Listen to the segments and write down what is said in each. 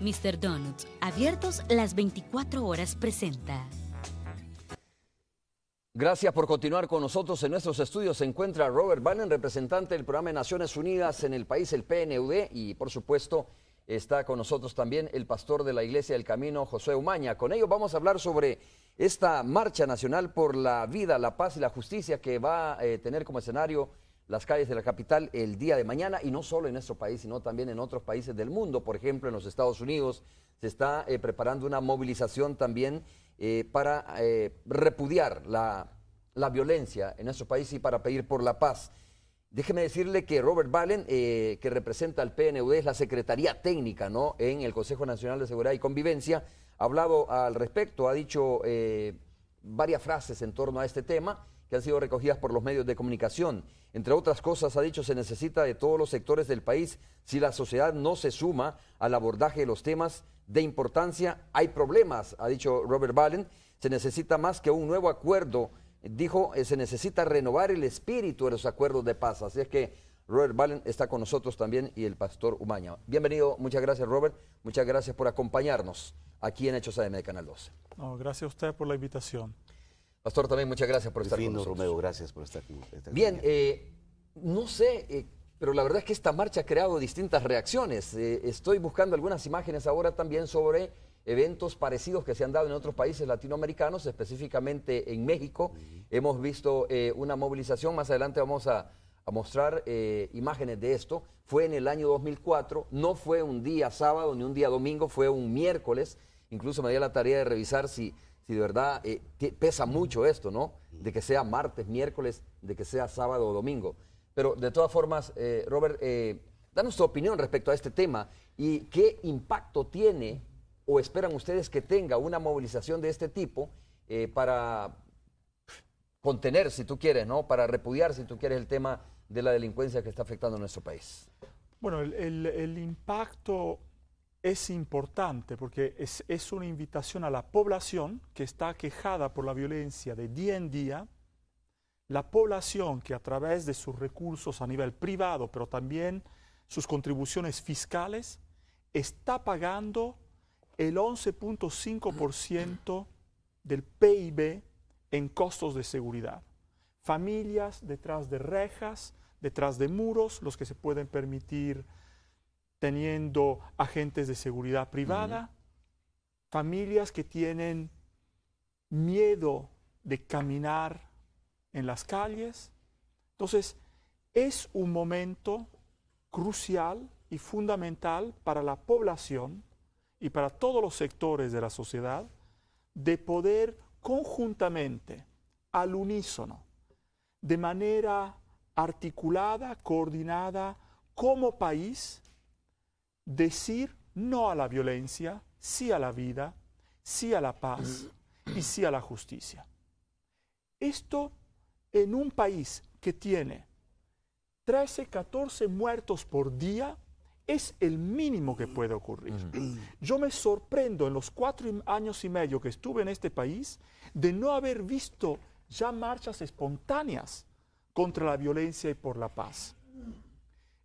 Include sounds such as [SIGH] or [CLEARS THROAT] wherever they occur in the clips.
Mr. Donuts, abiertos las 24 horas, presenta. Gracias por continuar con nosotros. En nuestros estudios se encuentra Robert Bannon, representante del programa de Naciones Unidas en el país, el PNUD, y por supuesto está con nosotros también el pastor de la Iglesia del Camino, José Umaña. Con ello vamos a hablar sobre esta marcha nacional por la vida, la paz y la justicia que va a eh, tener como escenario las calles de la capital el día de mañana y no solo en nuestro país, sino también en otros países del mundo. Por ejemplo, en los Estados Unidos se está eh, preparando una movilización también eh, para eh, repudiar la, violencia en nuestro país y para pedir por la paz. Déjeme decirle que Robert Ballen, que representa al PNUD, es la Secretaría Técnica ¿no? en el Consejo Nacional de Seguridad y Convivencia, ha hablado al respecto, ha dicho varias frases en torno a este tema que han sido recogidas por los medios de comunicación. Entre otras cosas, ha dicho, se necesita de todos los sectores del país. Si la sociedad no se suma al abordaje de los temas de importancia, hay problemas, ha dicho Robert Ballen, Se necesita más que un nuevo acuerdo. Dijo, eh, se necesita renovar el espíritu de los acuerdos de paz. Así es que Robert Ballen está con nosotros también y el pastor Umaña. Bienvenido, muchas gracias Robert, muchas gracias por acompañarnos aquí en Hechos AM de Canal 12. gracias a usted por la invitación. Pastor, también muchas gracias por estar con nosotros. gracias por estar aquí. Bien, eh, no sé, eh, pero la verdad es que esta marcha ha creado distintas reacciones. Eh, estoy buscando algunas imágenes ahora también sobre eventos parecidos que se han dado en otros países latinoamericanos, específicamente en México. Hemos visto una movilización, más adelante vamos a, mostrar imágenes de esto. Fue en el año 2004, no fue un día sábado ni un día domingo, fue un miércoles. Incluso me dio la tarea de revisar si y de verdad eh, pesa mucho esto, ¿no? De que sea martes, miércoles, de que sea sábado o domingo. Pero de todas formas, eh, Robert, eh, danos tu opinión respecto a este tema y qué impacto tiene o esperan ustedes que tenga una movilización de este tipo para contener, si tú quieres, ¿no? Para repudiar, si tú quieres, el tema de la delincuencia que está afectando a nuestro país. Bueno, el, el impacto es importante porque es, una invitación a la población que está quejada por la violencia de día en día, la población que a través de sus recursos a nivel privado, pero también sus contribuciones fiscales, está pagando el 11.5% del PIB en costos de seguridad. Familias detrás de rejas, detrás de muros, los que se pueden permitir teniendo agentes de seguridad privada, familias que tienen miedo de caminar en las calles. Entonces, es un momento crucial y fundamental para la población y para todos los sectores de la sociedad de poder conjuntamente, al unísono, de manera articulada, coordinada, como país, decir no a la violencia, sí a la vida, sí a la paz y sí a la justicia. Esto en un país que tiene 13, 14 muertos por día es el mínimo que puede ocurrir. Mm. Yo me sorprendo en los cuatro años y medio que estuve en este país de no haber visto ya marchas espontáneas contra la violencia y por la paz.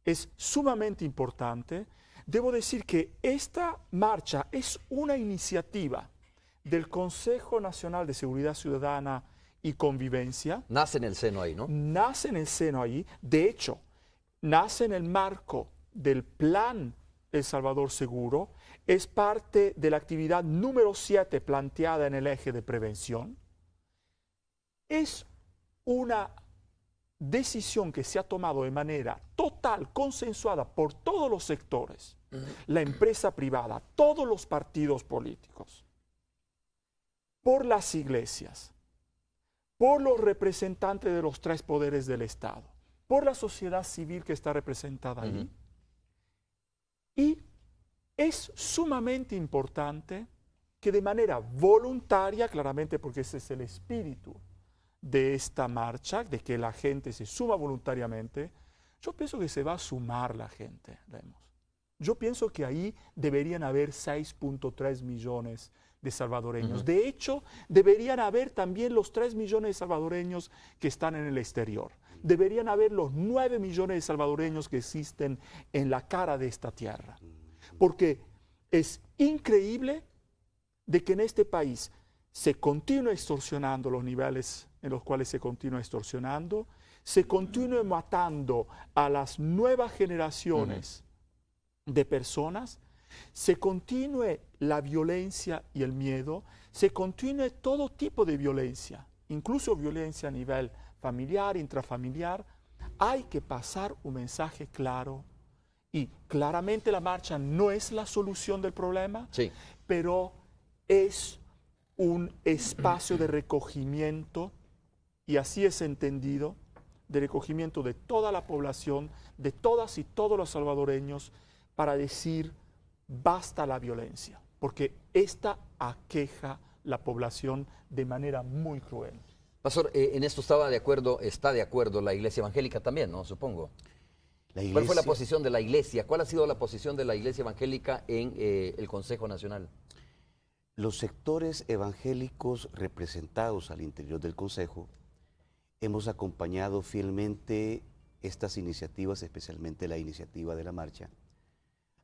Es sumamente importante Debo decir que esta marcha es una iniciativa del Consejo Nacional de Seguridad Ciudadana y Convivencia. Nace en el seno ahí, ¿no? Nace en el seno ahí. De hecho, nace en el marco del plan El Salvador Seguro. Es parte de la actividad número 7 planteada en el eje de prevención. Es una decisión que se ha tomado de manera total, consensuada por todos los sectores, la empresa privada, todos los partidos políticos, por las iglesias, por los representantes de los tres poderes del Estado, por la sociedad civil que está representada ahí. Y es sumamente importante que de manera voluntaria, claramente porque ese es el espíritu de esta marcha, de que la gente se suma voluntariamente, yo pienso que se va a sumar la gente, Yo pienso que ahí deberían haber 6.3 millones de salvadoreños. De hecho, deberían haber también los 3 millones de salvadoreños que están en el exterior. Deberían haber los 9 millones de salvadoreños que existen en la cara de esta tierra. Porque es increíble de que en este país se continúa extorsionando los niveles en los cuales se continúa extorsionando, se continúe matando a las nuevas generaciones de personas, se continúe la violencia y el miedo, se continúe todo tipo de violencia, incluso violencia a nivel familiar, intrafamiliar, hay que pasar un mensaje claro. Y claramente la marcha no es la solución del problema, pero es un espacio de recogimiento, y así es entendido, de recogimiento de toda la población, de todas y todos los salvadoreños, para decir, basta la violencia, porque esta aqueja la población de manera muy cruel. Pastor, eh, en esto estaba de acuerdo, está de acuerdo la Iglesia Evangélica también, ¿no? Supongo. ¿Cuál fue la posición de la Iglesia? ¿Cuál ha sido la posición de la Iglesia Evangélica en eh, el Consejo Nacional? los sectores evangélicos representados al interior del Consejo hemos acompañado fielmente estas iniciativas, especialmente la iniciativa de la marcha,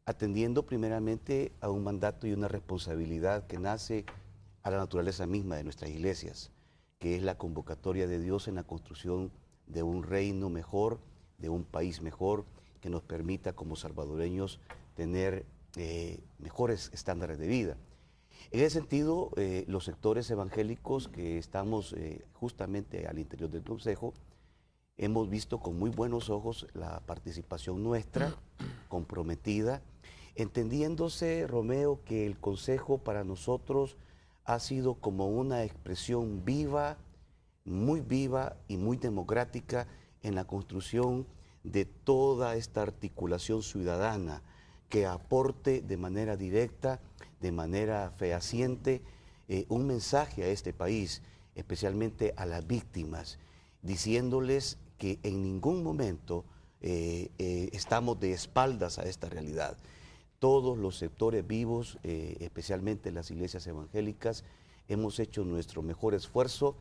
atendiendo primeramente a un mandato y una responsabilidad que nace a la naturaleza misma de nuestras iglesias, que es la convocatoria de Dios en la construcción de un reino mejor, de un país mejor, que nos permita como salvadoreños tener eh, mejores estándares de vida. En ese sentido, eh, los sectores evangélicos que estamos eh, justamente al interior del Consejo, hemos visto con muy buenos ojos la participación nuestra, [CLEARS THROAT] comprometida, entendiéndose, Romeo, que el Consejo para nosotros ha sido como una expresión viva, muy viva y muy democrática en la construcción de toda esta articulación ciudadana que aporte de manera directa, de manera fehaciente, eh, un mensaje a este país, especialmente a las víctimas, diciéndoles que en ningún momento eh, eh, estamos de espaldas a esta realidad. Todos los sectores vivos, especialmente las iglesias evangélicas, hemos hecho nuestro mejor esfuerzo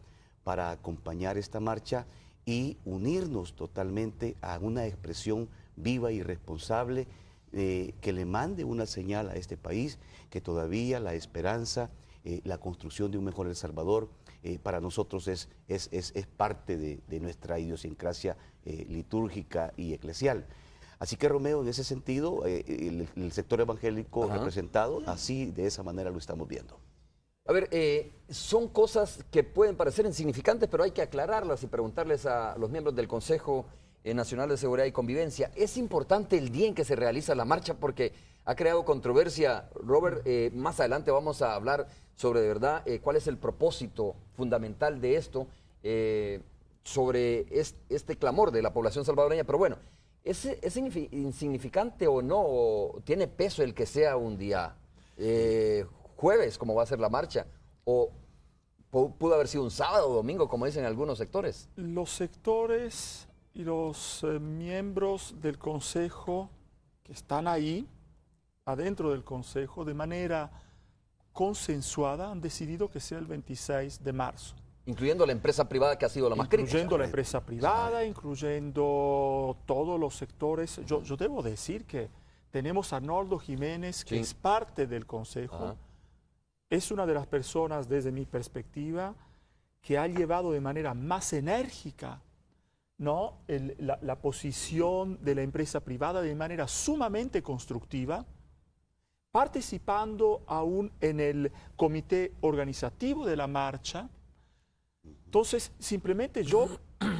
para acompañar esta marcha y unirnos totalmente a una expresión viva y responsable eh, que le mande una señal a este país que todavía la esperanza, eh, la construcción de un mejor El Salvador, eh, para nosotros es, es, parte de, nuestra idiosincrasia litúrgica y eclesial. Así que Romeo, en ese sentido, el, sector evangélico representado, así de esa manera lo estamos viendo. A ver, son cosas que pueden parecer insignificantes, pero hay que aclararlas y preguntarles a los miembros del Consejo eh, Nacional de Seguridad y Convivencia. Es importante el día en que se realiza la marcha porque ha creado controversia. Robert, eh, más adelante vamos a hablar sobre de verdad eh, cuál es el propósito fundamental de esto, sobre este clamor de la población salvadoreña. Pero bueno, ¿es, ¿es, insignificante o no? ¿Tiene peso el que sea un día jueves, como va a ser la marcha? ¿O pudo haber sido un sábado o domingo, como dicen algunos sectores? Los sectores y los eh, miembros del Consejo que están ahí, adentro del Consejo, de manera consensuada, han decidido que sea el 26 de marzo. Incluyendo la empresa privada que ha sido la más crítica. Incluyendo la empresa privada, incluyendo todos los sectores. Yo, yo debo decir que tenemos a Arnoldo Jiménez, que es parte del Consejo. Es una de las personas, desde mi perspectiva, que ha llevado de manera más enérgica ¿no? la, la, posición de la empresa privada de manera sumamente constructiva, participando aún en el comité organizativo de la marcha. Entonces, simplemente yo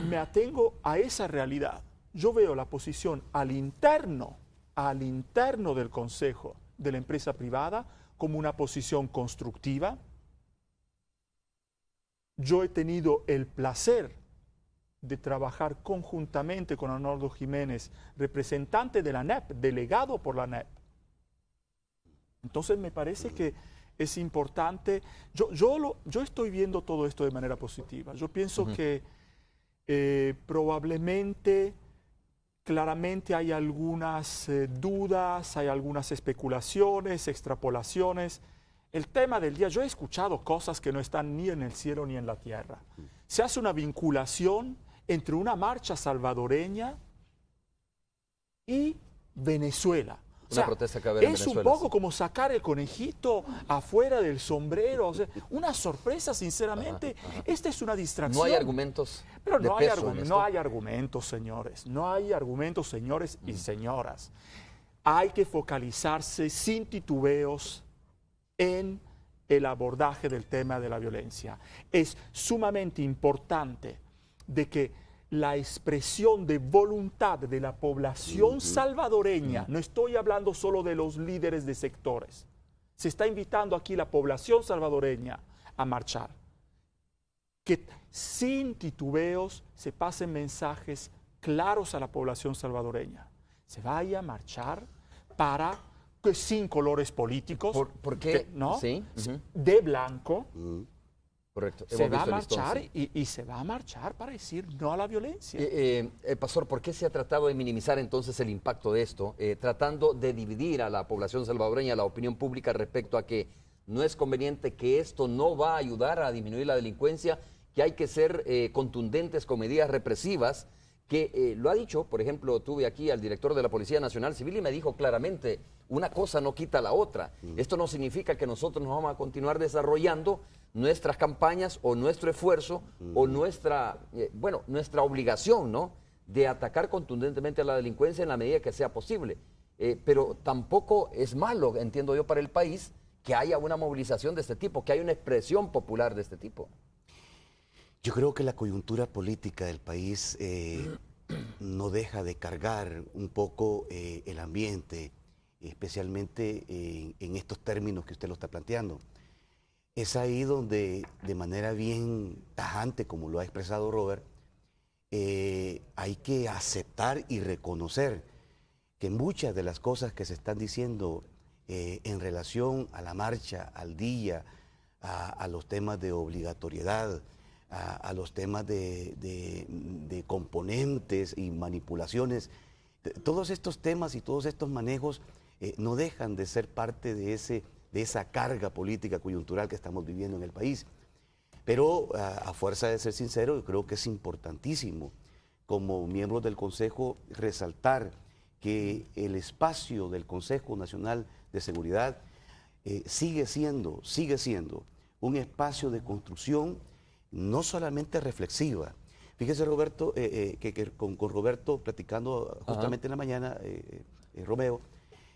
me atengo a esa realidad. Yo veo la posición al interno, al interno del Consejo de la empresa privada como una posición constructiva. Yo he tenido el placer de trabajar conjuntamente con Arnoldo Jiménez, representante de la NEP, delegado por la NEP. Entonces me parece que es importante, yo, yo, lo, yo estoy viendo todo esto de manera positiva. Yo pienso que eh, probablemente, claramente hay algunas eh, dudas, hay algunas especulaciones, extrapolaciones. El tema del día, yo he escuchado cosas que no están ni en el cielo ni en la tierra. Mm. Se hace una vinculación entre una marcha salvadoreña y Venezuela. es un poco como sacar el conejito afuera del sombrero. una sorpresa, sinceramente. Esta es una distracción. No hay argumentos. Pero no, hay, argumentos, señores. No hay argumentos, señores y mm. señoras. Hay que focalizarse sin titubeos en el abordaje del tema de la violencia. Es sumamente importante de que la expresión de voluntad de la población salvadoreña, mm. no estoy hablando solo de los líderes de sectores, se está invitando aquí la población salvadoreña a marchar. Que sin titubeos se pasen mensajes claros a la población salvadoreña. Se vaya a marchar para que sin colores políticos, ¿Por, ¿no? De blanco. Mm. Correcto. se va a marchar y, se va a marchar para decir no a la violencia. el eh, eh, eh, pastor, ¿por qué se ha tratado de minimizar entonces el impacto de esto, tratando de dividir a la población salvadoreña, la opinión pública respecto a que no es conveniente, que esto no va a ayudar a disminuir la delincuencia, que hay que ser contundentes con medidas represivas? que lo ha dicho, por ejemplo, tuve aquí al director de la Policía Nacional Civil y me dijo claramente, una cosa no quita la otra. Mm. Esto no significa que nosotros nos vamos a continuar desarrollando nuestras campañas o nuestro esfuerzo o nuestra, eh, bueno, nuestra obligación, ¿no? De atacar contundentemente a la delincuencia en la medida que sea posible. Eh, pero tampoco es malo, entiendo yo, para el país que haya una movilización de este tipo, que haya una expresión popular de este tipo. Yo creo que la coyuntura política del país eh, [CLEARS THROAT] no deja de cargar un poco el ambiente, especialmente en estos términos que usted lo está planteando es ahí donde, de manera bien tajante, como lo ha expresado Robert, eh, hay que aceptar y reconocer que muchas de las cosas que se están diciendo eh, en relación a la marcha, al día, a, los temas de obligatoriedad, a, los temas de, componentes y manipulaciones, eh, todos estos temas y todos estos manejos no dejan de ser parte de ese de esa carga política coyuntural que estamos viviendo en el país. Pero ah, a, fuerza de ser sincero, yo creo que es importantísimo como miembros del Consejo resaltar que el espacio del Consejo Nacional de Seguridad eh, sigue siendo, sigue siendo un espacio de construcción no solamente reflexiva. Fíjese Roberto, eh, eh, que, con, con, Roberto platicando justamente en la mañana, Romeo,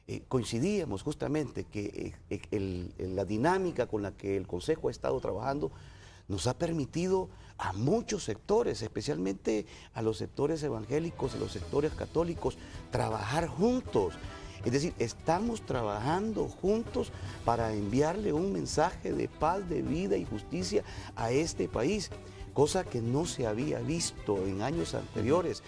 eh, coincidíamos justamente que eh, eh, la dinámica con la que el Consejo ha estado trabajando nos ha permitido a muchos sectores, especialmente a los sectores evangélicos, y los sectores católicos, trabajar juntos. Es decir, estamos trabajando juntos para enviarle un mensaje de paz, de vida y justicia a este país cosa que no se había visto en años anteriores.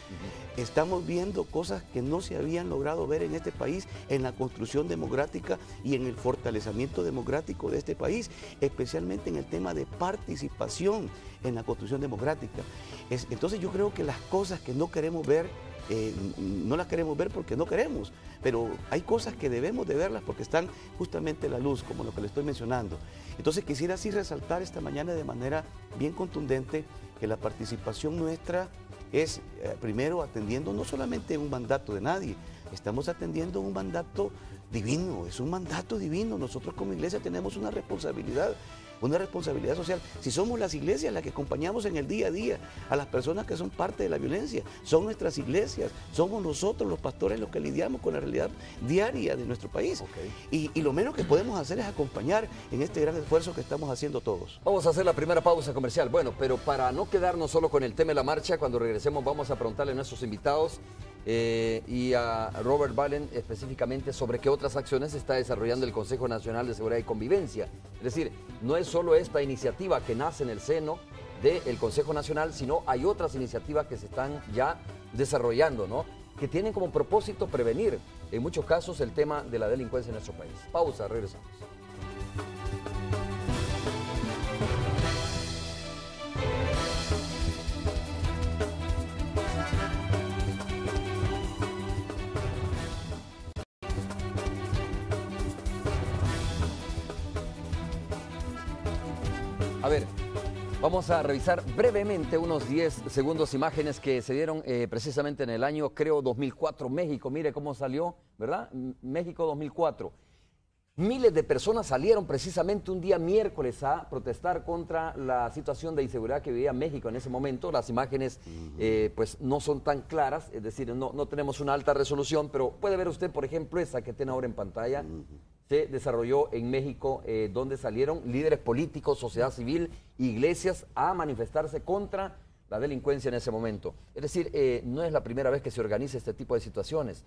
Estamos viendo cosas que no se habían logrado ver en este país, en la construcción democrática y en el fortalecimiento democrático de este país, especialmente en el tema de participación en la construcción democrática. entonces yo creo que las cosas que no queremos ver eh, no las queremos ver porque no queremos, pero hay cosas que debemos de verlas porque están justamente en la luz, como lo que le estoy mencionando. Entonces quisiera así resaltar esta mañana de manera bien contundente que la participación nuestra es eh, primero atendiendo no solamente un mandato de nadie, estamos atendiendo un mandato divino, es un mandato divino. Nosotros como iglesia tenemos una responsabilidad una responsabilidad social. Si somos las iglesias las que acompañamos en el día a día a las personas que son parte de la violencia, son nuestras iglesias, somos nosotros los pastores los que lidiamos con la realidad diaria de nuestro país. Y, y, lo menos que podemos hacer es acompañar en este gran esfuerzo que estamos haciendo todos. Vamos a hacer la primera pausa comercial. Bueno, pero para no quedarnos solo con el tema de la marcha, cuando regresemos vamos a preguntarle a nuestros invitados eh, y a Robert Ballen específicamente sobre qué otras acciones está desarrollando el Consejo Nacional de Seguridad y Convivencia. Es decir, no es solo esta iniciativa que nace en el seno del Consejo Nacional, sino hay otras iniciativas que se están ya desarrollando, ¿no? que tienen como propósito prevenir en muchos casos el tema de la delincuencia en nuestro país. Pausa, regresamos. A ver, Vamos a revisar brevemente unos 10 segundos imágenes que se dieron eh, precisamente en el año, creo, 2004, México. Mire cómo salió, ¿verdad? México 2004. Miles de personas salieron precisamente un día miércoles a protestar contra la situación de inseguridad que vivía México en ese momento. Las imágenes eh, pues no son tan claras, es decir, no, no tenemos una alta resolución, pero puede ver usted, por ejemplo, esa que tiene ahora en pantalla se desarrolló en México, eh, donde salieron líderes políticos, sociedad civil, iglesias a manifestarse contra la delincuencia en ese momento. Es decir, eh, no es la primera vez que se organiza este tipo de situaciones.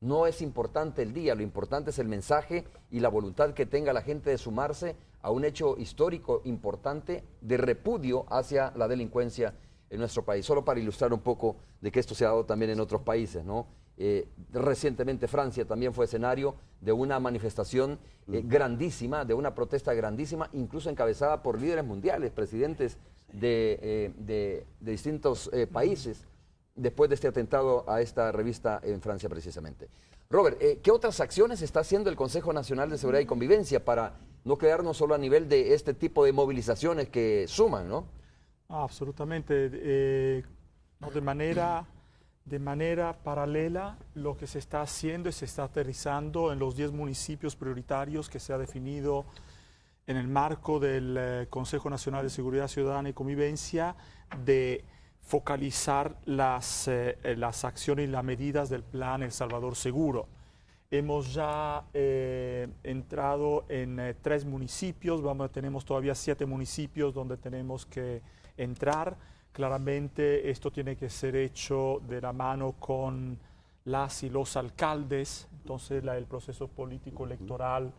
No es importante el día, lo importante es el mensaje y la voluntad que tenga la gente de sumarse a un hecho histórico importante de repudio hacia la delincuencia en nuestro país. Solo para ilustrar un poco de que esto se ha dado también en otros países, ¿no? Eh, recientemente Francia también fue escenario de una manifestación eh, grandísima, de una protesta grandísima, incluso encabezada por líderes mundiales, presidentes de, eh, de distintos países, después de este atentado a esta revista en Francia precisamente. Robert, ¿qué otras acciones está haciendo el Consejo Nacional de Seguridad y Convivencia para no quedarnos solo a nivel de este tipo de movilizaciones que suman, ¿no? Absolutamente. de manera de manera paralela lo que se está haciendo y se está aterrizando en los 10 municipios prioritarios que se ha definido en el marco del eh, Consejo Nacional de Seguridad Ciudadana y Convivencia de focalizar las, eh, eh, las acciones y las medidas del plan El Salvador Seguro. Hemos ya entrado en tres municipios, vamos, tenemos todavía siete municipios donde tenemos que entrar Claramente esto tiene que ser hecho de la mano con las y los alcaldes, entonces el proceso político electoral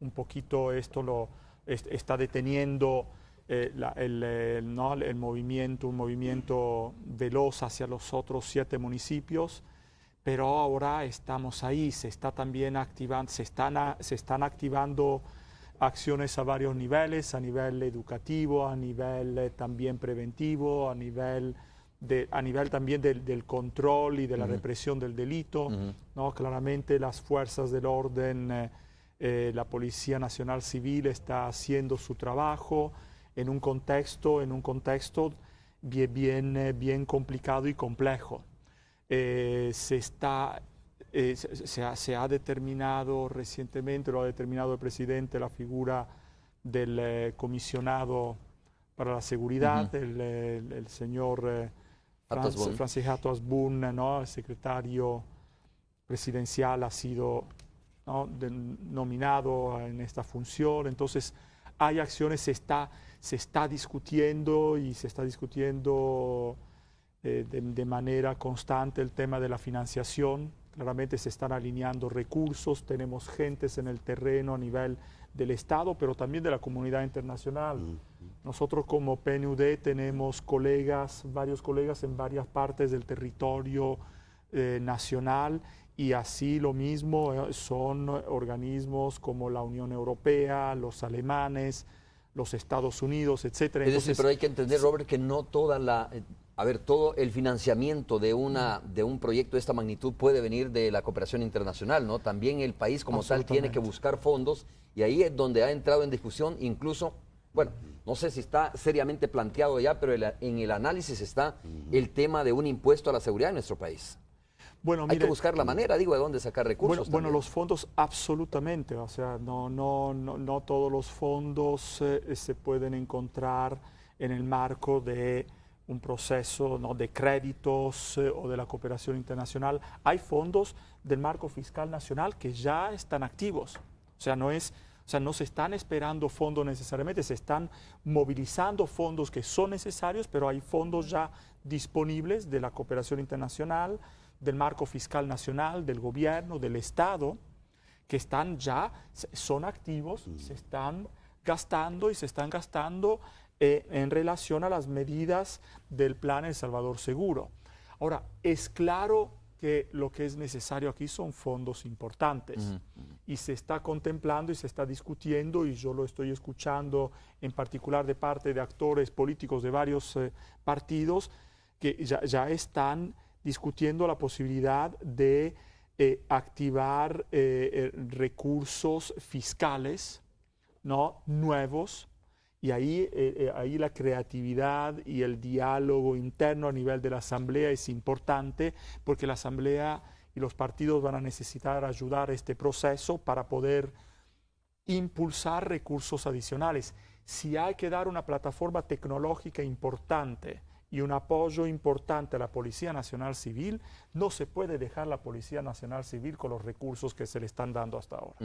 un poquito esto lo está deteniendo eh, el, movimiento, un movimiento veloz hacia los otros siete municipios, pero ahora estamos ahí, se está también activando, se están, se están activando acciones a varios niveles, a nivel educativo, a nivel eh, también preventivo, a nivel, de, a nivel también del, control y de la represión del delito. ¿no? Claramente las fuerzas del orden, eh, eh, la Policía Nacional Civil está haciendo su trabajo en un contexto, en un contexto bien, bien, bien complicado y complejo. se está eh, se, ha, determinado recientemente, lo ha determinado el presidente, la figura del eh, comisionado para la seguridad, el, señor eh, Francis ¿no? el secretario presidencial, ha sido nominado en esta función. Entonces, hay acciones, se está, se está discutiendo y se está discutiendo de manera constante el tema de la financiación Claramente se están alineando recursos, tenemos gentes en el terreno a nivel del Estado, pero también de la comunidad internacional. Nosotros como PNUD tenemos colegas, varios colegas en varias partes del territorio eh, nacional y así lo mismo eh, son organismos como la Unión Europea, los alemanes, los Estados Unidos, etcétera. pero hay que entender, Robert, que no toda la eh, a ver, todo el financiamiento de, una, de un proyecto de esta magnitud puede venir de la cooperación internacional, ¿no? También el país como tal tiene que buscar fondos y ahí es donde ha entrado en discusión incluso, bueno, no sé si está seriamente planteado ya, pero en el análisis está el tema de un impuesto a la seguridad en nuestro país. Bueno, Hay que buscar la eh, manera, digo, de dónde sacar recursos. Bueno, los fondos absolutamente, o sea, no, no, no, no todos los fondos eh, se pueden encontrar en el marco de un proceso de créditos eh, o de la cooperación internacional. Hay fondos del marco fiscal nacional que ya están activos. O sea, no es... O sea, no se están esperando fondos necesariamente, se están movilizando fondos que son necesarios, pero hay fondos ya disponibles de la cooperación internacional, del marco fiscal nacional, del gobierno, del Estado, que están ya, son activos, mm. se están gastando y se están gastando eh, en relación a las medidas del plan El Salvador Seguro. Ahora, es claro que lo que es necesario aquí son fondos importantes y se está contemplando y se está discutiendo y yo lo estoy escuchando en particular de parte de actores políticos de varios eh, partidos que ya, están discutiendo la posibilidad de eh, activar recursos fiscales ¿no? nuevos y ahí, eh, eh, ahí la creatividad y el diálogo interno a nivel de la Asamblea es importante porque la Asamblea y los partidos van a necesitar ayudar a este proceso para poder impulsar recursos adicionales. Si hay que dar una plataforma tecnológica importante y un apoyo importante a la Policía Nacional Civil, no se puede dejar la Policía Nacional Civil con los recursos que se le están dando hasta ahora.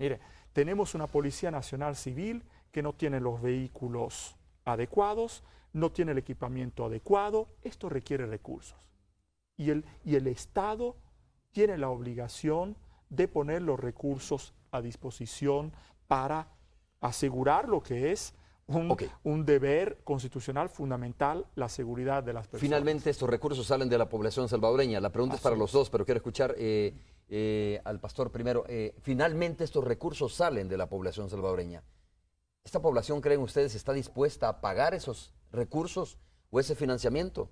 Mire, tenemos una Policía Nacional Civil que no tiene los vehículos adecuados, no tiene el equipamiento adecuado, esto requiere recursos. Y el, y el Estado tiene la obligación de poner los recursos a disposición para asegurar lo que es un, deber constitucional fundamental, la seguridad de las personas. Finalmente, estos recursos salen de la población salvadoreña. La pregunta es para los dos, pero quiero escuchar eh, eh, al pastor primero. Eh, finalmente, estos recursos salen de la población salvadoreña. ¿Esta población, creen ustedes, está dispuesta a pagar esos recursos o ese financiamiento?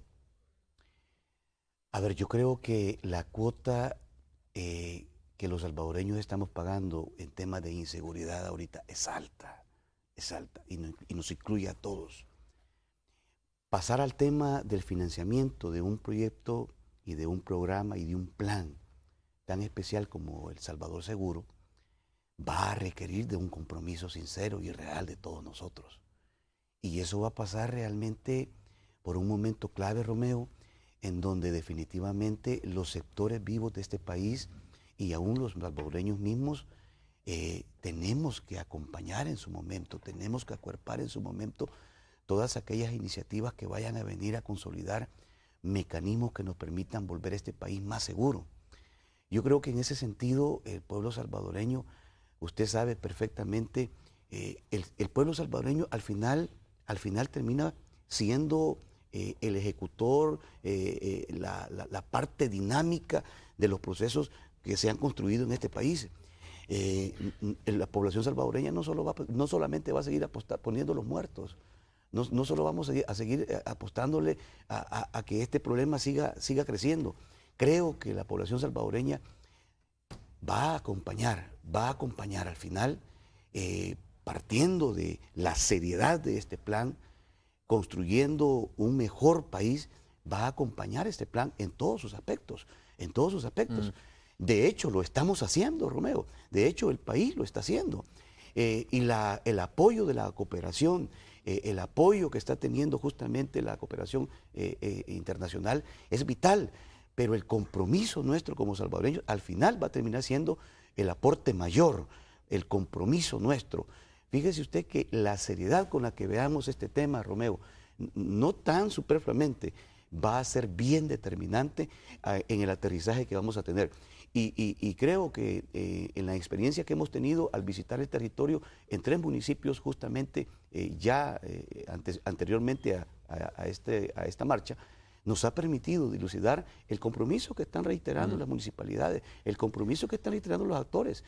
A ver, yo creo que la cuota eh, que los salvadoreños estamos pagando en temas de inseguridad ahorita es alta, es alta y nos incluye a todos. Pasar al tema del financiamiento de un proyecto y de un programa y de un plan tan especial como El Salvador Seguro, va a requerir de un compromiso sincero y real de todos nosotros. Y eso va a pasar realmente por un momento clave, Romeo, en donde definitivamente los sectores vivos de este país y aún los salvadoreños mismos eh, tenemos que acompañar en su momento, tenemos que acuerpar en su momento todas aquellas iniciativas que vayan a venir a consolidar mecanismos que nos permitan volver a este país más seguro. Yo creo que en ese sentido el pueblo salvadoreño usted sabe perfectamente, eh, el, pueblo salvadoreño al final, al final termina siendo eh, el ejecutor, eh, la, parte dinámica de los procesos que se han construido en este país. la población salvadoreña no, solo no solamente va a seguir apostar, poniendo los muertos, no, no, solo vamos a, seguir apostándole a, a, que este problema siga, siga creciendo. Creo que la población salvadoreña va a acompañar, va a acompañar al final, eh, partiendo de la seriedad de este plan, construyendo un mejor país, va a acompañar este plan en todos sus aspectos, en todos sus aspectos. Mm. De hecho, lo estamos haciendo, Romeo. De hecho, el país lo está haciendo. Eh, y el apoyo de la cooperación, eh, el apoyo que está teniendo justamente la cooperación internacional es vital pero el compromiso nuestro como salvadoreños al final va a terminar siendo el aporte mayor, el compromiso nuestro. Fíjese usted que la seriedad con la que veamos este tema, Romeo, no tan superfluamente, va a ser bien determinante ah, en el aterrizaje que vamos a tener. Y, creo que eh, en la experiencia que hemos tenido al visitar el territorio en tres municipios justamente eh, ya eh, antes, anteriormente a este, esta marcha, nos ha permitido dilucidar el compromiso que están reiterando las municipalidades, el compromiso que están reiterando los actores,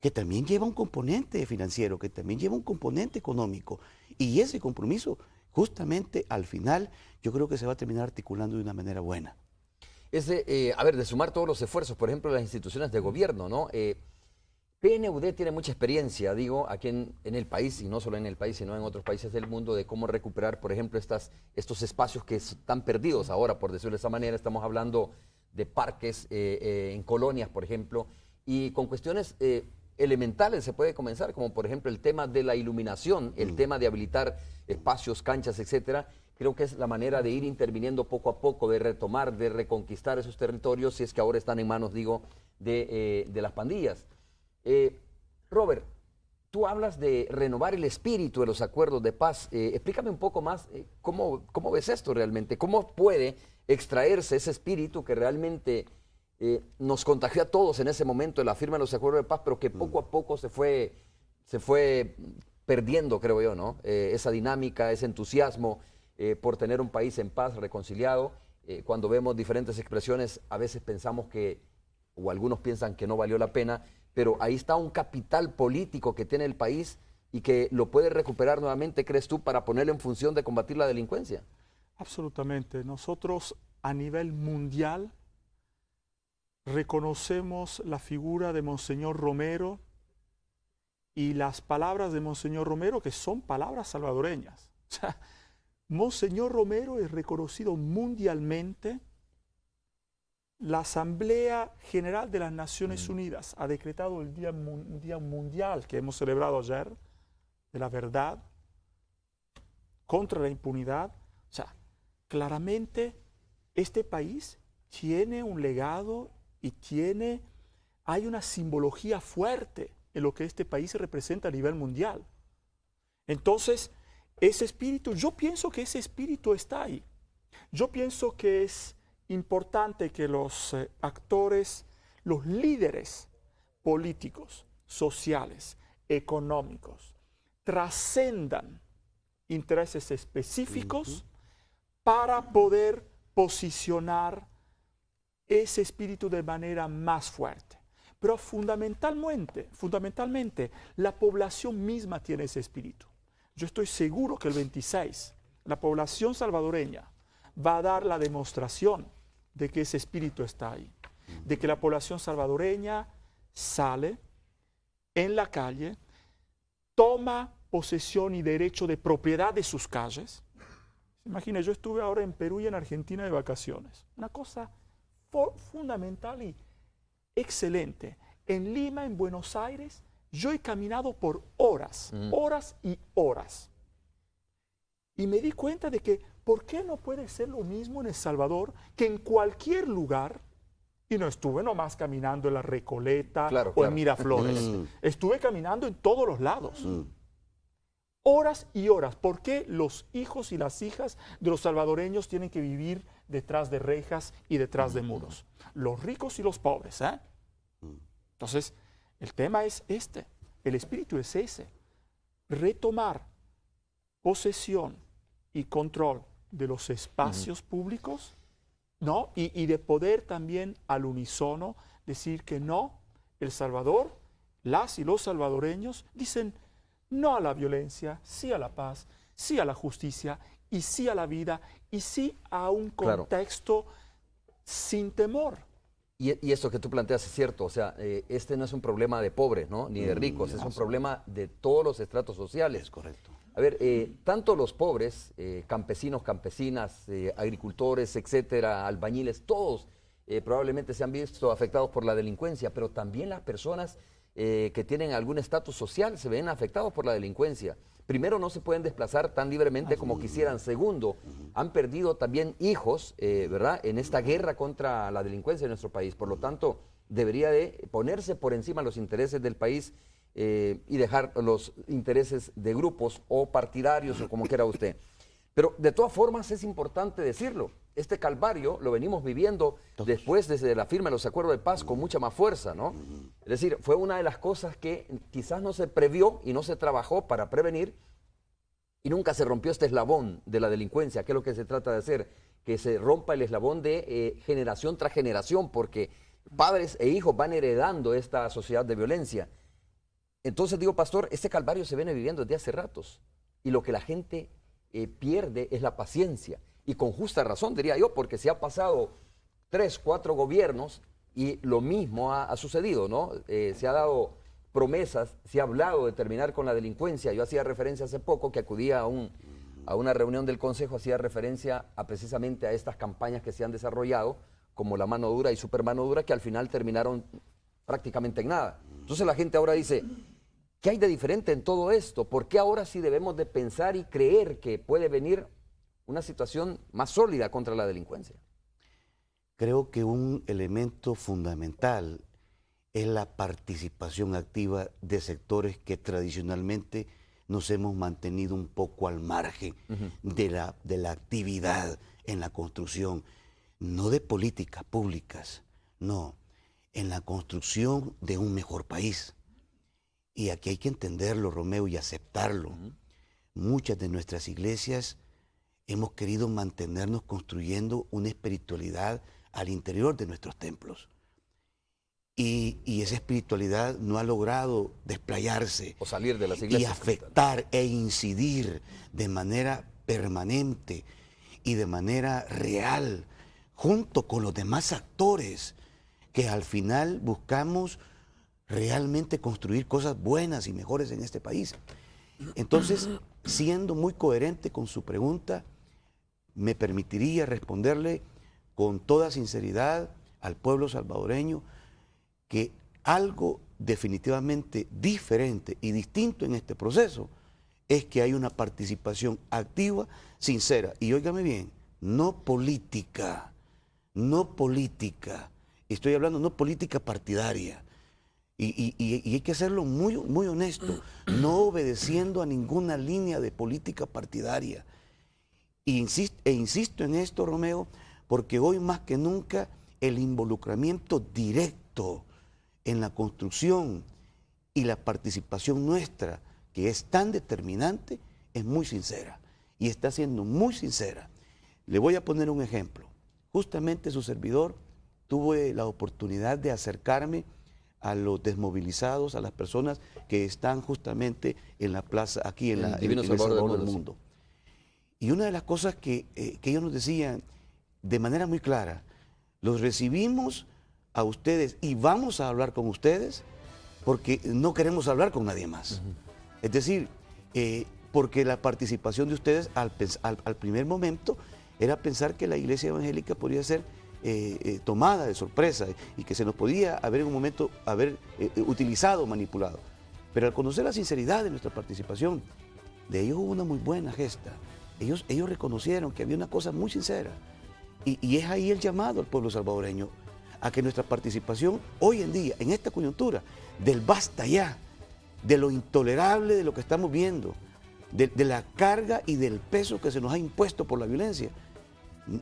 que también lleva un componente financiero, que también lleva un componente económico. Y ese compromiso, justamente al final, yo creo que se va a terminar articulando de una manera buena. Eh, a ver, de sumar todos los esfuerzos, por ejemplo, las instituciones de gobierno, ¿no? Eh, PNUD tiene mucha experiencia, digo, aquí en, el país, y no solo en el país, sino en otros países del mundo, de cómo recuperar, por ejemplo, estas, estos espacios que están perdidos ahora, por decirlo de esa manera. Estamos hablando de parques eh, eh, en colonias, por ejemplo, y con cuestiones eh, elementales se puede comenzar, como por ejemplo el tema de la iluminación, el tema de habilitar espacios, canchas, etcétera. Creo que es la manera de ir interviniendo poco a poco, de retomar, de reconquistar esos territorios, si es que ahora están en manos, digo, de las pandillas. Eh, Robert, tú hablas de renovar el espíritu de los acuerdos de paz. Eh, explícame un poco más eh, cómo, ves esto realmente, cómo puede extraerse ese espíritu que realmente nos contagió a todos en ese momento de la firma de los acuerdos de paz, pero que mm. poco a poco se fue, se fue perdiendo, creo yo, ¿no? esa dinámica, ese entusiasmo por tener un país en paz, reconciliado. cuando vemos diferentes expresiones, a veces pensamos que, o algunos piensan que no valió la pena, pero ahí está un capital político que tiene el país y que lo puede recuperar nuevamente, crees tú, para ponerlo en función de combatir la delincuencia. Absolutamente. Nosotros a nivel mundial reconocemos la figura de Monseñor Romero y las palabras de Monseñor Romero, que son palabras salvadoreñas. [LAUGHS] O Monseñor Romero es reconocido mundialmente la Asamblea General de las Naciones mm. Unidas ha decretado el día, Mundial que hemos celebrado ayer de la verdad contra la impunidad. O sea, claramente este país tiene un legado y tiene, hay una simbología fuerte en lo que este país representa a nivel mundial. Entonces, ese espíritu, yo pienso que ese espíritu está ahí. Yo pienso que es importante que los eh, actores, los líderes políticos, sociales, económicos, trascendan intereses específicos para poder posicionar ese espíritu de manera más fuerte. Pero fundamentalmente, fundamentalmente, la población misma tiene ese espíritu. Yo estoy seguro que el 26, la población salvadoreña va a dar la demostración de que ese espíritu está ahí, de que la población salvadoreña sale en la calle, toma posesión y derecho de propiedad de sus calles. Imagínense, yo estuve ahora en Perú y en Argentina de vacaciones. Una cosa fundamental y excelente. En Lima, en Buenos Aires, yo he caminado por horas, mm. horas y horas. Y me di cuenta de que ¿por qué no puede ser lo mismo en El Salvador que en cualquier lugar? Y no estuve nomás caminando en la Recoleta o en Miraflores. Mm. Estuve caminando en todos los lados. Mm. Horas y horas. ¿Por qué los hijos y las hijas de los salvadoreños tienen que vivir detrás de rejas y detrás de mm. muros? Los ricos y los pobres. ¿eh? Entonces, el tema es este. El espíritu es ese. Retomar posesión y control de los espacios públicos, ¿no? Y, de poder también al unísono decir que no, El Salvador, las y los salvadoreños dicen no a la violencia, sí a la paz, sí a la justicia y sí a la vida y sí a un contexto sin temor. Y, y, esto que tú planteas es cierto, o sea, eh, este no es un problema de pobres, ¿no? Ni de mm, ricos, es un problema de todos los estratos sociales. Es correcto. A ver, eh, tanto los pobres, eh, campesinos, campesinas, eh, agricultores, etcétera, albañiles, todos probablemente se han visto afectados por la delincuencia, pero también las personas que tienen algún estatus social se ven afectados por la delincuencia. Primero, no se pueden desplazar tan libremente como quisieran. Segundo, han perdido también hijos, ¿verdad?, en esta guerra contra la delincuencia en nuestro país. Por lo tanto, debería de ponerse por encima los intereses del país eh, y dejar los intereses de grupos o partidarios o como quiera usted. Pero de todas formas es importante decirlo, este calvario lo venimos viviendo después desde la firma de los acuerdos de paz con mucha más fuerza, ¿no? Es decir, fue una de las cosas que quizás no se previó y no se trabajó para prevenir y nunca se rompió este eslabón de la delincuencia, que es lo que se trata de hacer, que se rompa el eslabón de eh, generación tras generación, porque padres e hijos van heredando esta sociedad de violencia. Entonces digo, pastor, este calvario se viene viviendo desde hace ratos y lo que la gente eh, pierde es la paciencia. Y con justa razón, diría yo, porque se ha pasado tres, cuatro gobiernos y lo mismo ha, sucedido, ¿no? Eh, se ha dado promesas, se ha hablado de terminar con la delincuencia. Yo hacía referencia hace poco que acudía a, un, a una reunión del Consejo, hacía referencia a precisamente a estas campañas que se han desarrollado, como la mano dura y supermano dura, que al final terminaron prácticamente en nada. Entonces la gente ahora dice, ¿Qué hay de diferente en todo esto? ¿Por qué ahora sí debemos de pensar y creer que puede venir una situación más sólida contra la delincuencia? Creo que un elemento fundamental es la participación activa de sectores que tradicionalmente nos hemos mantenido un poco al margen de la actividad en la construcción, no de políticas públicas, no, en la construcción de un mejor país y aquí hay que entenderlo, Romeo, y aceptarlo. Muchas de nuestras iglesias hemos querido mantenernos construyendo una espiritualidad al interior de nuestros templos. Y, y, esa espiritualidad no ha logrado desplayarse. O salir de las iglesias. Y afectar e incidir de manera permanente y de manera real, junto con los demás actores que al final buscamos realmente construir cosas buenas y mejores en este país. Entonces, siendo muy coherente con su pregunta, me permitiría responderle con toda sinceridad al pueblo salvadoreño que algo definitivamente diferente y distinto en este proceso es que hay una participación activa, sincera, y óigame bien, no política, no política, estoy hablando no política partidaria, y, hay que hacerlo muy, muy honesto, no obedeciendo a ninguna línea de política partidaria. insisto, e insisto en esto, Romeo, porque hoy más que nunca el involucramiento directo en la construcción y la participación nuestra, que es tan determinante, es muy sincera. Y está siendo muy sincera. Le voy a poner un ejemplo. Justamente su servidor tuvo la oportunidad de acercarme a los desmovilizados, a las personas que están justamente en la plaza, aquí en, la, en, el del mundo. Y una de las cosas eh, que, ellos nos decían de manera muy clara, los recibimos a ustedes y vamos a hablar con ustedes porque no queremos hablar con nadie más. Es decir, eh, porque la participación de ustedes al, al primer momento era pensar que la iglesia evangélica podía ser eh, eh, tomada de sorpresa y que se nos podía haber en un momento haber eh, utilizado, manipulado. Pero al conocer la sinceridad de nuestra participación, de ellos hubo una muy buena gesta. Ellos, ellos reconocieron que había una cosa muy sincera. Y, es ahí el llamado al pueblo salvadoreño a que nuestra participación hoy en día, en esta coyuntura, del basta ya, de lo intolerable de lo que estamos viendo, de, la carga y del peso que se nos ha impuesto por la violencia,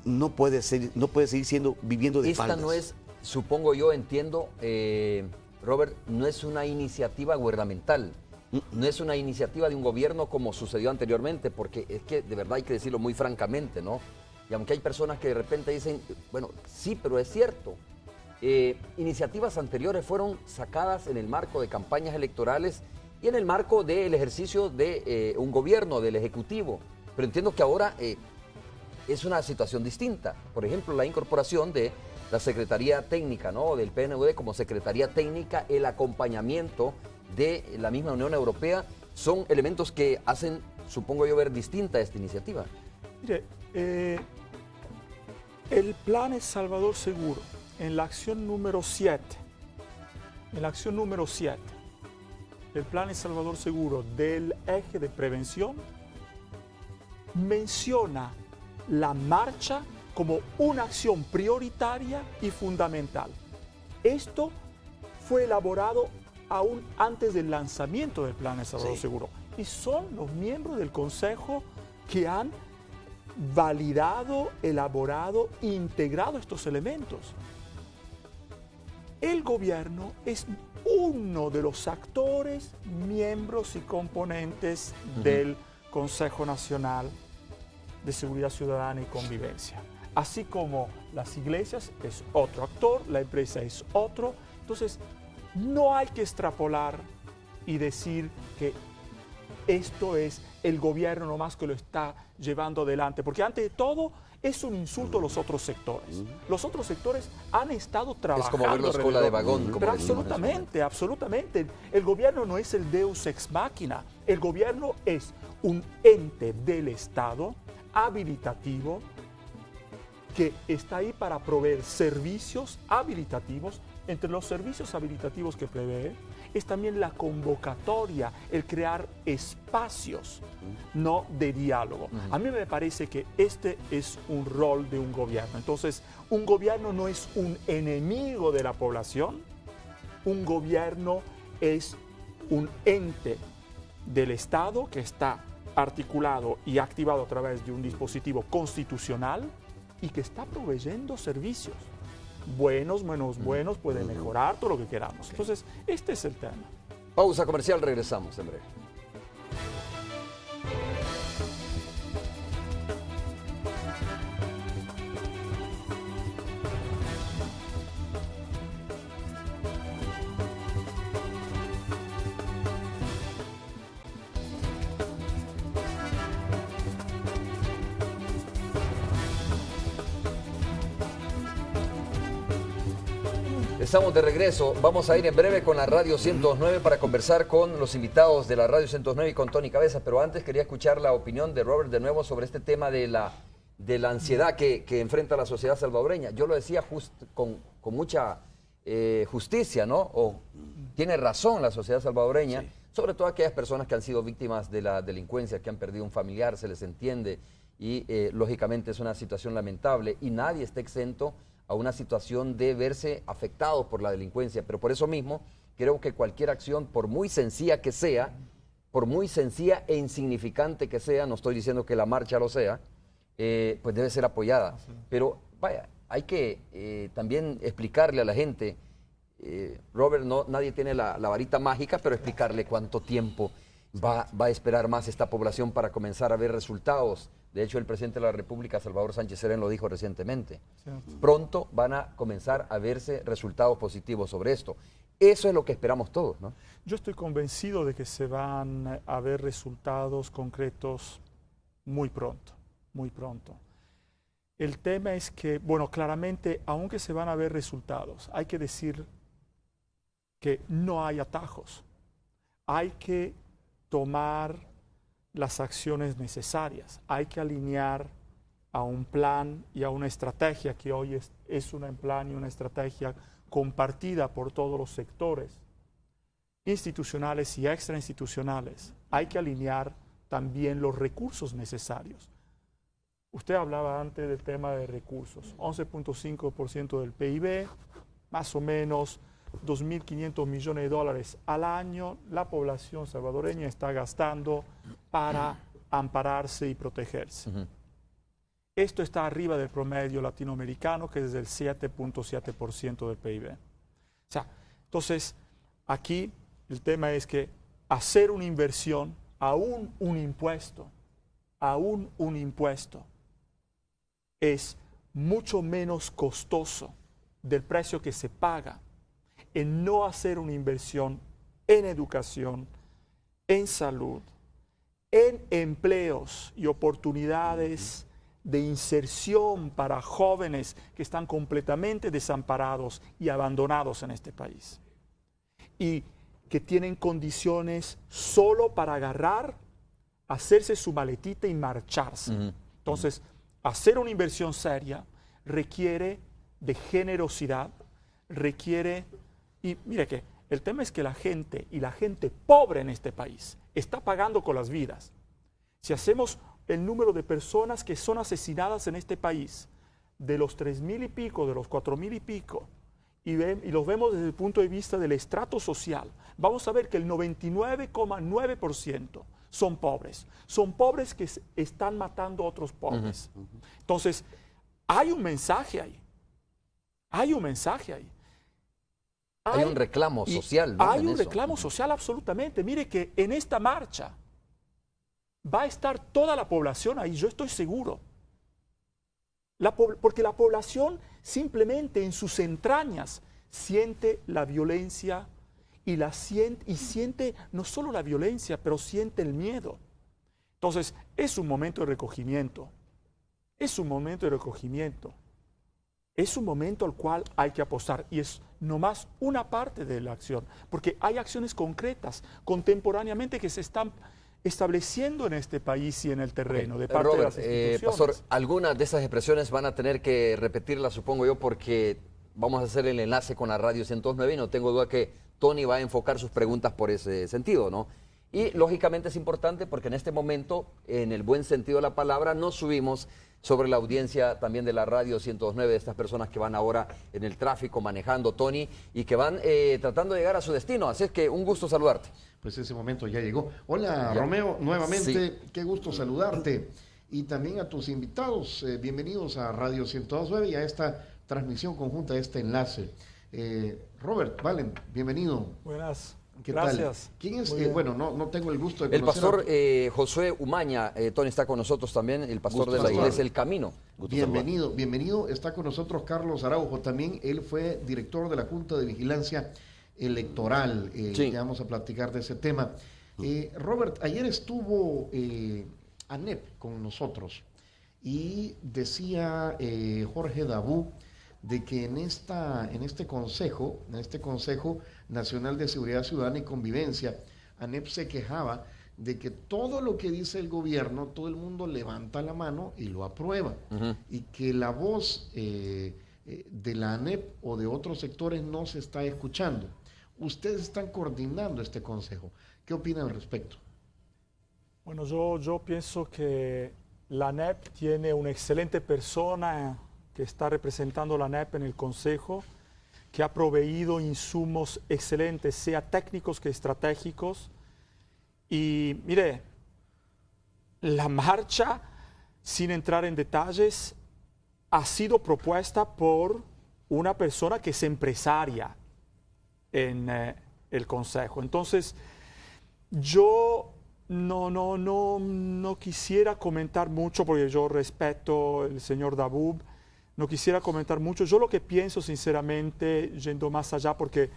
no puede, ser, no puede seguir siendo viviendo de Esta no es, supongo yo, entiendo, eh, Robert, no es una iniciativa gubernamental. Mm. No es una iniciativa de un gobierno como sucedió anteriormente, porque es que de verdad hay que decirlo muy francamente, ¿no? Y aunque hay personas que de repente dicen, bueno, sí, pero es cierto, eh, iniciativas anteriores fueron sacadas en el marco de campañas electorales y en el marco del ejercicio de eh, un gobierno, del Ejecutivo. Pero entiendo que ahora es una situación distinta. Por ejemplo, la incorporación de la Secretaría Técnica, ¿no? Del PNV como Secretaría Técnica, el acompañamiento de la misma Unión Europea, son elementos que hacen, supongo yo, ver distinta esta iniciativa. Mire, eh, el plan es Salvador Seguro, en la acción número 7, en la acción número 7, el plan es Salvador Seguro del eje de prevención menciona la marcha como una acción prioritaria y fundamental. Esto fue elaborado aún antes del lanzamiento del Plan de Seguro y son los miembros del Consejo que han validado, elaborado, integrado estos elementos. El gobierno es uno de los actores, miembros y componentes del Consejo Nacional de seguridad ciudadana y convivencia. Así como las iglesias es otro actor, la empresa es otro. Entonces, no hay que extrapolar y decir que esto es el gobierno nomás que lo está llevando adelante, porque ante todo es un insulto a los otros sectores. Los otros sectores han estado trabajando. Es como ver una cola de vagón. pero absolutamente, absolutamente. El gobierno no es el deus ex machina. El gobierno es un ente del Estado habilitativo que está ahí para proveer servicios habilitativos. Entre los servicios habilitativos que prevé es también la convocatoria, el crear espacios, no de diálogo. A mí me parece que este es un rol de un gobierno. Entonces, un gobierno no es un enemigo de la población, un gobierno es un ente del Estado que está articulado y activado a través de un dispositivo constitucional y que está proveyendo servicios. Buenos, menos mm. buenos, puede mejorar todo lo que queramos. Entonces, este es el tema. Pausa comercial, regresamos en breve. Estamos de regreso. Vamos a ir en breve con la Radio 109 para conversar con los invitados de la Radio 109 y con Tony Cabeza. Pero antes quería escuchar la opinión de Robert de nuevo sobre este tema de la, de la ansiedad que, enfrenta la sociedad salvadoreña. Yo lo decía con, mucha eh, justicia, ¿no? O tiene razón la sociedad salvadoreña, sobre todo aquellas personas que han sido víctimas de la delincuencia, que han perdido un familiar, se les entiende. Y eh, lógicamente es una situación lamentable y nadie está exento a una situación de verse afectados por la delincuencia. Pero por eso mismo, creo que cualquier acción, por muy sencilla que sea, por muy sencilla e insignificante que sea, no estoy diciendo que la marcha lo sea, eh, pues debe ser apoyada. Pero vaya, hay que eh, también explicarle a la gente, eh, Robert, no, nadie tiene la varita mágica, pero explicarle cuánto tiempo Va, a esperar más esta población para comenzar a ver resultados. De hecho, el presidente de la República, Salvador Sánchez Serén, lo dijo recientemente. Pronto van a comenzar a verse resultados positivos sobre esto. Eso es lo que esperamos todos, ¿no? Yo estoy convencido de que se van a ver resultados concretos muy pronto, muy pronto. El tema es que, bueno, claramente, aunque se van a ver resultados, hay que decir que no hay atajos. Hay que tomar las acciones necesarias, hay que alinear a un plan y a una estrategia que hoy es, es un plan y una estrategia compartida por todos los sectores institucionales y extrainstitucionales. Hay que alinear también los recursos necesarios. Usted hablaba antes del tema de recursos, 11.5% del PIB, más o menos 2.500 millones de dólares al año la población salvadoreña está gastando para ampararse y protegerse. Esto está arriba del promedio latinoamericano, que es del 7.7% del PIB. O sea, entonces, aquí el tema es que hacer una inversión, aún un impuesto, aún un impuesto, es mucho menos costoso del precio que se paga en no hacer una inversión en educación, en salud, en empleos y oportunidades de inserción para jóvenes que están completamente desamparados y abandonados en este país. Y que tienen condiciones solo para agarrar, hacerse su maletita y marcharse. Entonces, hacer una inversión seria requiere de generosidad, requiere y mire que el tema es que la gente y la gente pobre en este país está pagando con las vidas. Si hacemos el número de personas que son asesinadas en este país, de los tres mil y pico, de los cuatro mil y pico, y, los vemos desde el punto de vista del estrato social, vamos a ver que el 99,9% son pobres. Son pobres que están matando a otros pobres. Entonces, hay un mensaje ahí. Hay un mensaje ahí. Hay, un reclamo social. Hay un reclamo social absolutamente. Mire que en esta marcha va a estar toda la población ahí, yo estoy seguro. porque la población simplemente en sus entrañas siente la violencia y, la siente, y siente no solo la violencia, pero siente el miedo. Entonces, es un momento de recogimiento. Es un momento de recogimiento es un momento al cual hay que apostar y es nomás una parte de la acción, porque hay acciones concretas contemporáneamente que se están estableciendo en este país y en el terreno de parte de las eh, instituciones. Pastor, algunas de esas expresiones van a tener que repetirlas, supongo yo, porque vamos a hacer el enlace con la radio 109 y no tengo duda que Tony va a enfocar sus preguntas por ese sentido, ¿no? Y lógicamente es importante porque en este momento, en el buen sentido de la palabra, no subimos sobre la audiencia también de la radio 109 de estas personas que van ahora en el tráfico manejando, Tony, y que van eh, tratando de llegar a su destino. Así es que un gusto saludarte. Pues ese momento ya llegó. Hola, Romeo, nuevamente, qué gusto saludarte. Y también a tus invitados, eh, bienvenidos a Radio 109 y a esta transmisión conjunta, de este enlace. Eh, Robert, Valen, bienvenido. Buenas. Gracias. ¿Quién es? Eh, bueno, no, tengo el gusto de El pastor eh, José Umaña, eh, Tony, está con nosotros también, el pastor de la iglesia El Camino. bienvenido, bienvenido. Está con nosotros Carlos Araujo también. Él fue director de la Junta de Vigilancia Electoral. Eh, sí. vamos a platicar de ese tema. Mm. Robert, ayer estuvo ANEP con nosotros y decía Jorge Dabú de que en, esta, en este consejo, en este Consejo Nacional de Seguridad Ciudadana y Convivencia, ANEP se quejaba de que todo lo que dice el gobierno, todo el mundo levanta la mano y lo aprueba. Y que la voz eh, eh, de la ANEP o de otros sectores no se está escuchando. Ustedes están coordinando este consejo. ¿Qué opinan al respecto? Bueno, yo, yo pienso que la ANEP tiene una excelente persona que está representando la NEP en el Consejo, que ha proveído insumos excelentes, sea técnicos que estratégicos. Y mire, la marcha, sin entrar en detalles, ha sido propuesta por una persona que es empresaria en eh, el Consejo. Entonces, yo no, no, no, no quisiera comentar mucho porque yo respeto el señor Dabub no quisiera comentar mucho. Yo lo que pienso, sinceramente, yendo más allá, porque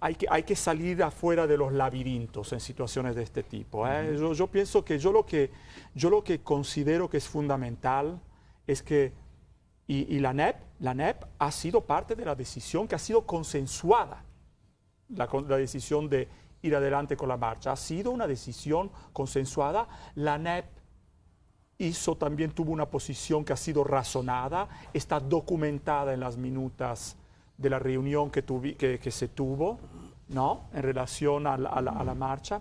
hay que, hay que salir afuera de los laberintos en situaciones de este tipo. ¿eh? yo, pienso que yo, lo que yo lo que considero que es fundamental es que, y, la, NEP, la e ha sido parte de la decisión que ha sido consensuada, la, la decisión de ir adelante con la marcha, ha sido una decisión consensuada. La NEP hizo también tuvo una posición que ha sido razonada, está documentada en las minutas de la reunión que, que, que se tuvo, ¿no? En relación a la, marcha.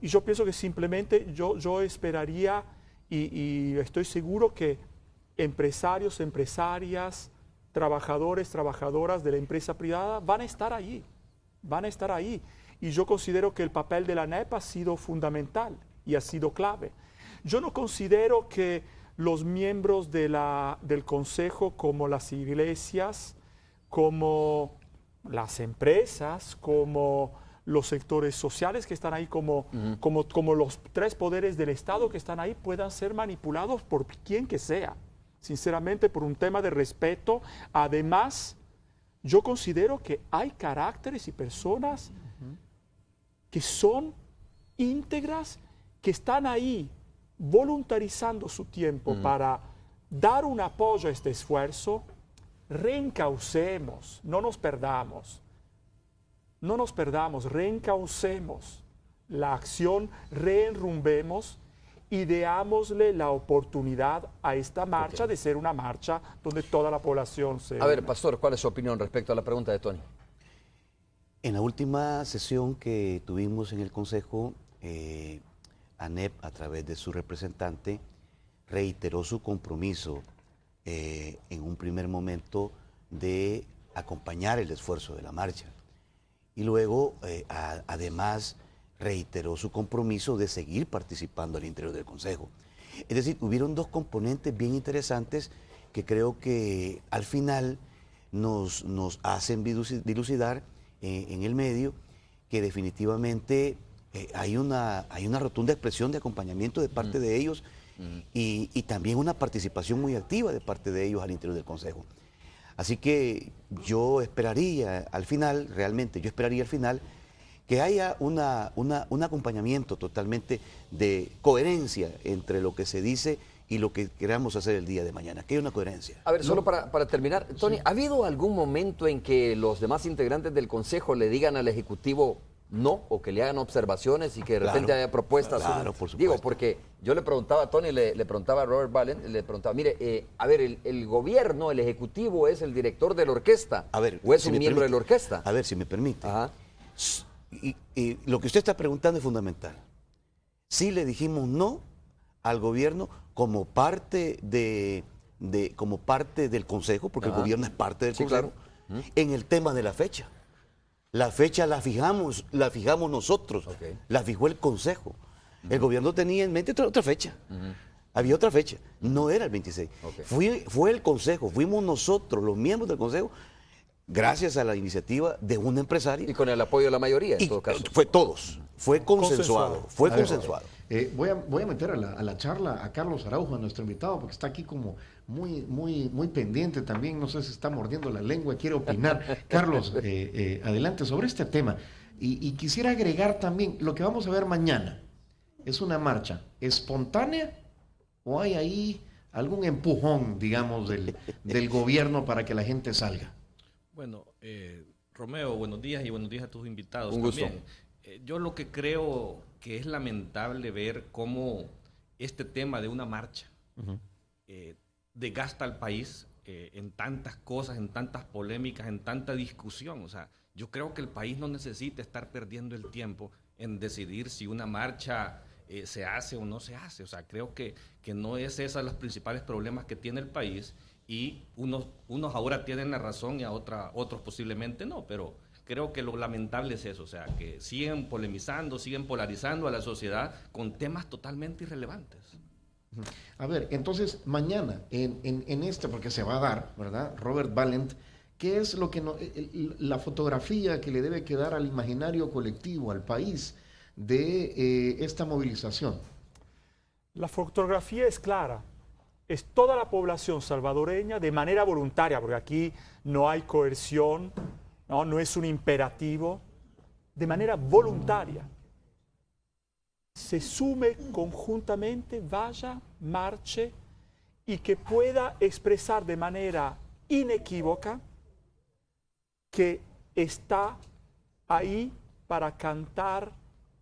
Y yo pienso que simplemente yo, yo esperaría y, estoy seguro que empresarios, empresarias, trabajadores, trabajadoras de la empresa privada van a estar ahí van a estar ahí. Y yo considero que el papel de la nepa ha sido fundamental y ha sido clave. Yo no considero que los miembros del Consejo, como las iglesias, como las empresas, como los sectores sociales que están ahí, como, como, los tres poderes del Estado que están ahí, puedan ser manipulados por quien que sea. Sinceramente, por un tema de respeto. Además, yo considero que hay caracteres y personas que son íntegras, que están ahí voluntarizando su tiempo para dar un apoyo a este esfuerzo, reencaucemos, no nos perdamos, no nos perdamos, reencaucemos la acción, reenrumbemos y deámosle la oportunidad a esta marcha de ser una marcha donde toda la población se... A ver, Pastor, ¿cuál es su opinión respecto a la pregunta de Tony? En la última sesión que tuvimos en el Consejo, eh, ANEP, a través de su representante, reiteró su compromiso eh, en un primer momento de acompañar el esfuerzo de la marcha. Y luego, eh, además, reiteró su compromiso de seguir participando al interior del Consejo. Es decir, hubieron dos componentes bien interesantes que creo que al final nos, nos hacen dilucidar eh, en el medio que definitivamente eh, hay, una, hay una rotunda expresión de acompañamiento de parte de ellos mm. y, también una participación muy activa de parte de ellos al interior del Consejo. Así que yo esperaría al final, realmente, yo esperaría al final que haya una, un acompañamiento totalmente de coherencia entre lo que se dice y lo que queramos hacer el día de mañana, que haya una coherencia. A ver, solo para, terminar, Tony, ¿ha habido algún momento en que los demás integrantes del Consejo le digan al Ejecutivo, no o que le hagan observaciones y que de repente haya propuestas. Claro, por supuesto. Digo, porque yo le preguntaba a Tony, le, preguntaba a Robert Ballen, le preguntaba, mire, eh, a ver, el, gobierno, el ejecutivo es el director de la orquesta. A ver, o es un miembro de la orquesta. A ver, si me permite. Ajá. Y, lo que usted está preguntando es fundamental. Sí le dijimos no al gobierno como parte de, como parte del consejo, porque el gobierno es parte del consejo, en el tema de la fecha. La fecha la fijamos, la fijamos nosotros, la fijó el Consejo. El gobierno tenía en mente otra, fecha. Había otra fecha, no era el 26. fue el Consejo, fuimos nosotros, los miembros del Consejo, gracias a la iniciativa de un empresario. Y con el apoyo de la mayoría, en todo caso. Fue todos. Fue consensuado. Fue eh, voy, a, voy, a, meter a la, a la, charla a Carlos Araujo, a nuestro invitado, porque está aquí como muy, muy, muy pendiente también, no sé si está mordiendo la lengua, quiere opinar. [LAUGHS] Carlos, eh, eh, adelante sobre este tema. Y, quisiera agregar también lo que vamos a ver mañana. ¿Es una marcha espontánea o hay ahí algún empujón, digamos, del, gobierno para que la gente salga? Bueno, eh, Romeo, buenos días y buenos días a tus invitados. yo lo que creo que es lamentable ver cómo este tema de una marcha gasta al país eh, en tantas cosas, en tantas polémicas, en tanta discusión. O sea, yo creo que el país no necesita estar perdiendo el tiempo en decidir si una marcha eh, se hace o no se hace. O sea, creo que, no es esa los principales problemas que tiene el país y unos, unos ahora tienen la razón y a otra, otros posiblemente no, pero creo que lo lamentable es eso, o sea, que siguen polemizando, siguen polarizando a la sociedad con temas totalmente irrelevantes. A ver, entonces mañana, en, este, porque se va a dar, ¿verdad? Robert Valent, ¿qué es lo que la fotografía que le debe quedar al imaginario colectivo, al país, de eh, esta movilización? La fotografía es clara. Es toda la población salvadoreña de manera voluntaria, porque aquí no hay coerción, no, no es un imperativo, de manera voluntaria se sume conjuntamente, vaya, marche y que pueda expresar de manera inequívoca que está ahí para cantar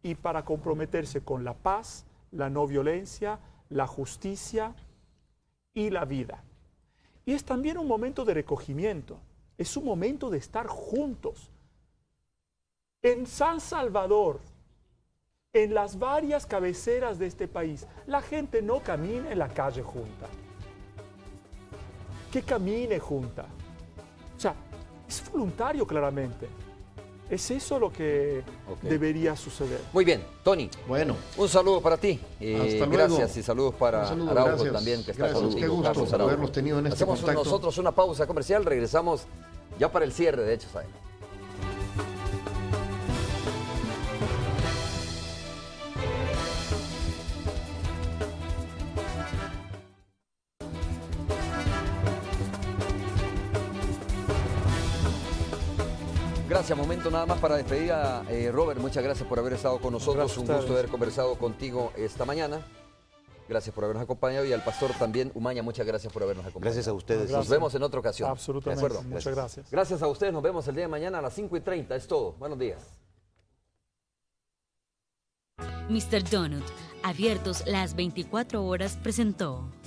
y para comprometerse con la paz, la no violencia, la justicia y la vida. Y es también un momento de recogimiento, es un momento de estar juntos. En San Salvador, en las varias cabeceras de este país. La gente no camina en la calle junta. Que camine junta. O sea, es voluntario claramente. Es eso lo que debería suceder. Muy bien, Tony. Bueno. Un saludo para ti. Eh, gracias y saludos para Araujo también, que está gracias, nosotros. tenido en este Hacemos nosotros una pausa comercial, regresamos ya para el cierre, de hecho, ¿saben? momento nada más para despedir a eh, Robert. Muchas gracias por haber estado con nosotros. Un gusto haber conversado contigo esta mañana. Gracias por habernos acompañado y al pastor también, Umaña, muchas gracias por habernos acompañado. Gracias a ustedes. Nos vemos en otra ocasión. Absolutamente. De acuerdo. Muchas gracias. Gracias a ustedes. Nos vemos el día de mañana a las 5 y 30. Es todo. Buenos días. Mr. Donut, abiertos las 24 horas, presentó.